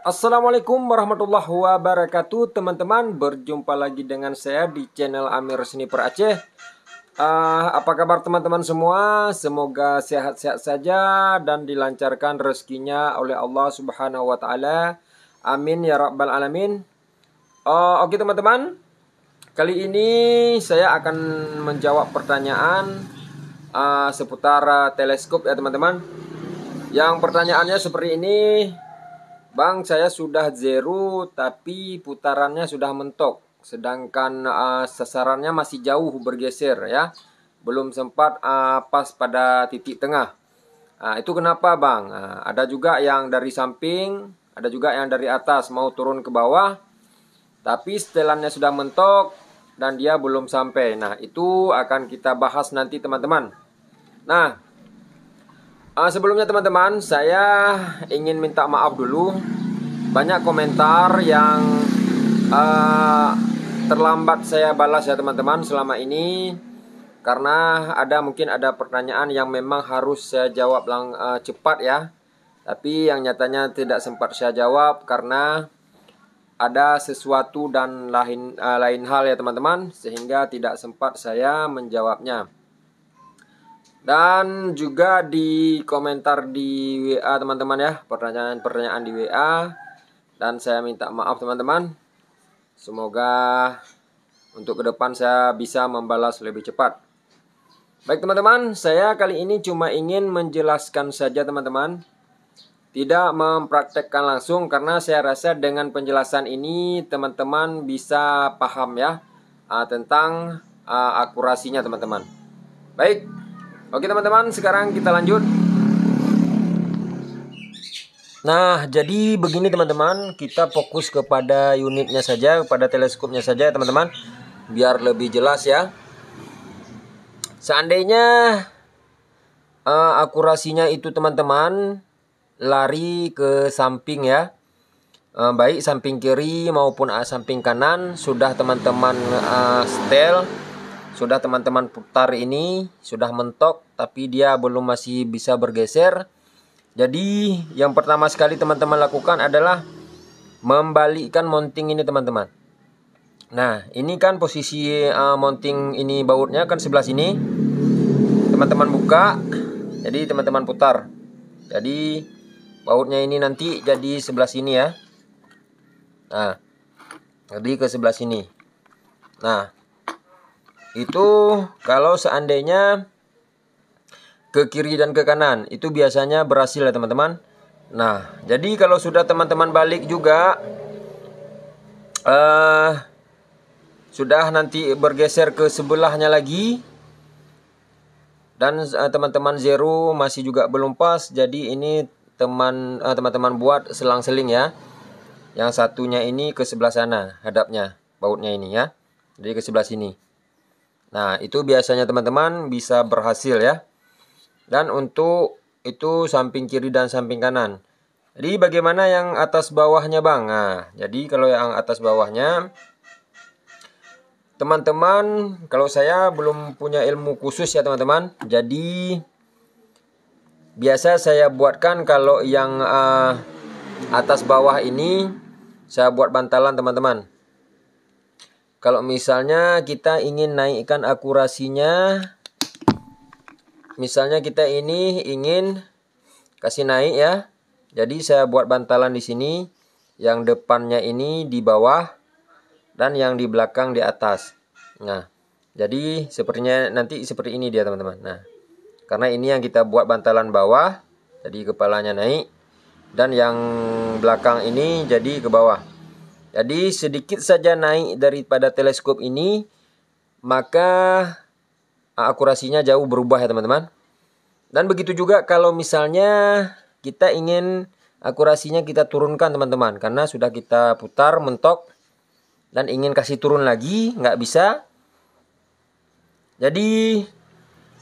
Assalamualaikum warahmatullahi wabarakatuh teman-teman Berjumpa lagi dengan saya di channel Amir Seni Per Aceh uh, Apa kabar teman-teman semua Semoga sehat-sehat saja dan dilancarkan rezekinya oleh Allah subhanahu wa ta'ala Amin ya rabbal alamin uh, Oke okay, teman-teman Kali ini saya akan menjawab pertanyaan uh, seputar uh, teleskop ya teman-teman Yang pertanyaannya seperti ini Bang, saya sudah zero tapi putarannya sudah mentok. Sedangkan uh, sasarannya masih jauh bergeser ya. Belum sempat uh, pas pada titik tengah. Nah, itu kenapa bang? Uh, ada juga yang dari samping, ada juga yang dari atas mau turun ke bawah. Tapi setelannya sudah mentok dan dia belum sampai. Nah, itu akan kita bahas nanti teman-teman. Nah, uh, sebelumnya teman-teman saya ingin minta maaf dulu banyak komentar yang uh, terlambat saya balas ya teman-teman selama ini karena ada mungkin ada pertanyaan yang memang harus saya jawab lang uh, cepat ya tapi yang nyatanya tidak sempat saya jawab karena ada sesuatu dan lain uh, lain hal ya teman-teman sehingga tidak sempat saya menjawabnya dan juga di komentar di WA teman-teman ya pertanyaan-pertanyaan di WA dan saya minta maaf teman-teman semoga untuk ke depan saya bisa membalas lebih cepat baik teman-teman saya kali ini cuma ingin menjelaskan saja teman-teman tidak mempraktekkan langsung karena saya rasa dengan penjelasan ini teman-teman bisa paham ya ah, tentang ah, akurasinya teman-teman baik Oke teman-teman, sekarang kita lanjut. Nah, jadi begini teman-teman, kita fokus kepada unitnya saja, kepada teleskopnya saja ya, teman-teman, biar lebih jelas ya. Seandainya uh, akurasinya itu teman-teman lari ke samping ya, uh, baik samping kiri maupun uh, samping kanan sudah teman-teman uh, setel sudah teman-teman putar ini sudah mentok tapi dia belum masih bisa bergeser jadi yang pertama sekali teman-teman lakukan adalah membalikkan mounting ini teman-teman nah ini kan posisi uh, mounting ini bautnya kan sebelah sini teman-teman buka jadi teman-teman putar jadi bautnya ini nanti jadi sebelah sini ya nah jadi ke sebelah sini nah itu kalau seandainya ke kiri dan ke kanan itu biasanya berhasil ya teman-teman nah jadi kalau sudah teman-teman balik juga uh, sudah nanti bergeser ke sebelahnya lagi dan eh, teman-teman uh, zero masih juga belum pas jadi ini teman uh, teman-teman buat selang-seling ya yang satunya ini ke sebelah sana hadapnya bautnya ini ya jadi ke sebelah sini Nah, itu biasanya teman-teman bisa berhasil ya. Dan untuk itu samping kiri dan samping kanan. Jadi bagaimana yang atas bawahnya bang? Nah, jadi kalau yang atas bawahnya teman-teman kalau saya belum punya ilmu khusus ya teman-teman jadi biasa saya buatkan kalau yang uh, atas bawah ini saya buat bantalan teman-teman kalau misalnya kita ingin naikkan akurasinya, misalnya kita ini ingin kasih naik ya. Jadi saya buat bantalan di sini, yang depannya ini di bawah dan yang di belakang di atas. Nah, jadi sepertinya nanti seperti ini dia teman-teman. Nah, karena ini yang kita buat bantalan bawah, jadi kepalanya naik dan yang belakang ini jadi ke bawah. Jadi sedikit saja naik daripada teleskop ini maka akurasinya jauh berubah ya teman-teman. Dan begitu juga kalau misalnya kita ingin akurasinya kita turunkan teman-teman karena sudah kita putar mentok dan ingin kasih turun lagi nggak bisa. Jadi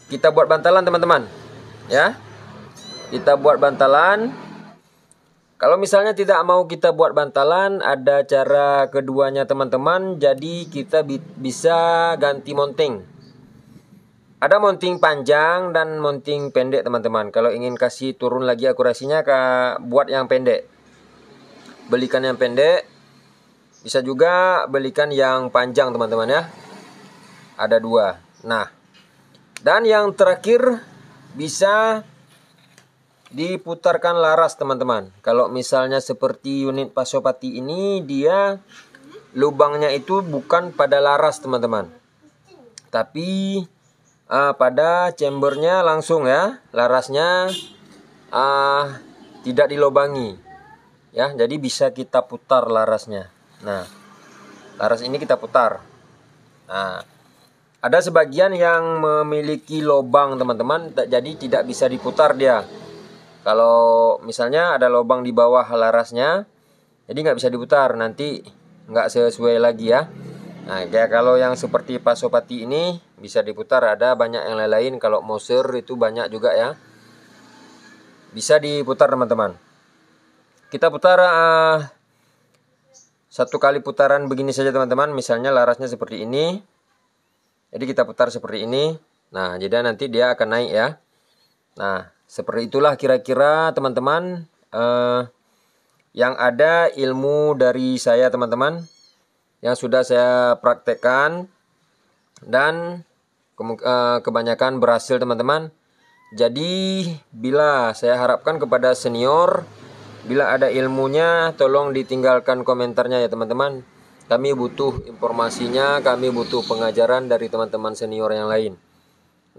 kita buat bantalan teman-teman ya. Kita buat bantalan kalau misalnya tidak mau kita buat bantalan, ada cara keduanya teman-teman, jadi kita bi bisa ganti mounting. Ada mounting panjang dan mounting pendek teman-teman. Kalau ingin kasih turun lagi akurasinya, ke, buat yang pendek. Belikan yang pendek. Bisa juga belikan yang panjang teman-teman ya. Ada dua. Nah, dan yang terakhir bisa diputarkan laras teman-teman kalau misalnya seperti unit pasopati ini dia lubangnya itu bukan pada laras teman-teman tapi uh, pada chambernya langsung ya larasnya uh, tidak dilobangi ya jadi bisa kita putar larasnya nah laras ini kita putar nah ada sebagian yang memiliki lubang teman-teman jadi tidak bisa diputar dia kalau misalnya ada lubang di bawah larasnya, jadi nggak bisa diputar, nanti nggak sesuai lagi ya. Nah, kayak kalau yang seperti pasopati ini bisa diputar, ada banyak yang lain-lain. Kalau moser itu banyak juga ya. Bisa diputar teman-teman. Kita putar uh, satu kali putaran begini saja teman-teman. Misalnya larasnya seperti ini. Jadi kita putar seperti ini. Nah, jadi nanti dia akan naik ya. Nah, seperti itulah kira-kira teman-teman uh, yang ada ilmu dari saya teman-teman yang sudah saya praktekkan dan eh, kebanyakan berhasil teman-teman. Jadi bila saya harapkan kepada senior bila ada ilmunya tolong ditinggalkan komentarnya ya teman-teman. Kami butuh informasinya, kami butuh pengajaran dari teman-teman senior yang lain.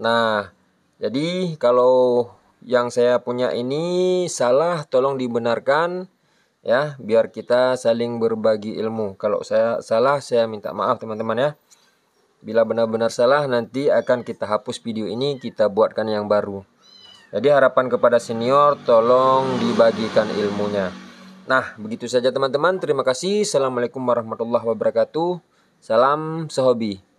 Nah, jadi kalau yang saya punya ini salah tolong dibenarkan ya biar kita saling berbagi ilmu. Kalau saya salah saya minta maaf teman-teman ya. Bila benar-benar salah nanti akan kita hapus video ini kita buatkan yang baru. Jadi harapan kepada senior tolong dibagikan ilmunya. Nah, begitu saja teman-teman. Terima kasih. Assalamualaikum warahmatullahi wabarakatuh. Salam sehobi.